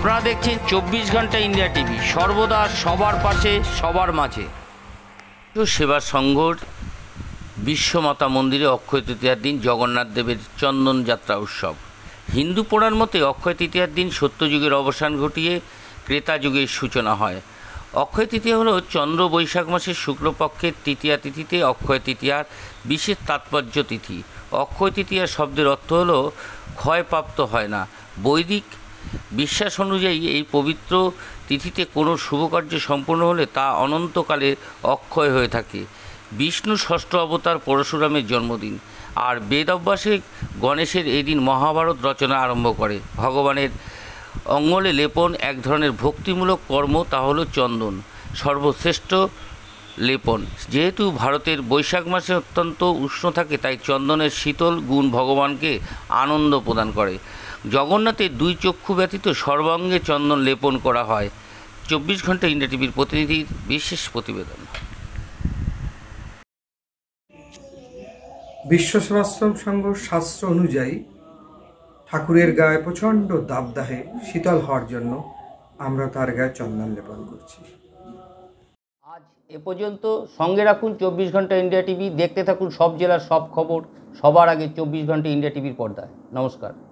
আপনারা দেখছেন চব্বিশ ঘন্টা ইন্ডিয়া টিভি সর্বদা সবার পাশে সবার মাঝে সেবা সংঘর বিশ্বমাতা মন্দিরে অক্ষয় তৃতীয়ার দিন জগন্নাথ দেবের চন্দন যাত্রা উৎসব হিন্দু পোড়ার মতে অক্ষয় তৃতীয়ার দিন সত্যযুগের অবসান ঘটিয়ে ক্রেতা যুগের সূচনা হয় অক্ষয় তৃতীয়া হল চন্দ্র বৈশাখ মাসের শুক্লপক্ষের তৃতীয়া তিথিতে অক্ষয় তৃতীয়ার বিশেষ তাৎপর্য তিথি অক্ষয় তৃতীয়া শব্দের অর্থ হল ক্ষয়প্রাপ্ত হয় না বৈদিক বিশ্বাস অনুযায়ী এই পবিত্র তিথিতে কোনো শুভকার্য সম্পন্ন হলে তা অনন্তকালে অক্ষয় হয়ে থাকে বিষ্ণু ষষ্ঠ অবতার পরশুরামের জন্মদিন আর বেদ অভ্যাসে গণেশের এদিন মহাভারত রচনা আরম্ভ করে ভগবানের অঙ্গলে লেপন এক ধরনের ভক্তিমূলক কর্ম তা হলো চন্দন সর্বশ্রেষ্ঠ লেপন যেহেতু ভারতের বৈশাখ মাসে অত্যন্ত উষ্ণ থাকে তাই চন্দনের শীতল গুণ ভগবানকে আনন্দ প্রদান করে জগন্নাথের দুই চক্ষু ব্যতীত সর্বাঙ্গে চন্দন লেপন করা হয় চব্বিশ ঘন্টা ইন্ডিয়া টিভির প্রতিনিধির বিশেষ প্রতিবেদন বিশ্ব সেবাশ্রম সংঘ শাস্ত্র অনুযায়ী ঠাকুরের গায়ে প্রচণ্ড দাবদাহে শীতল হওয়ার জন্য আমরা তার গায়ে চন্দন লেপন করছি আজ এ পর্যন্ত সঙ্গে রাখুন চব্বিশ ঘন্টা ইন্ডিয়া টিভি দেখতে থাকুন সব জেলার সব খবর সবার আগে চব্বিশ ঘন্টা ইন্ডিয়া টিভির পর্দায় নমস্কার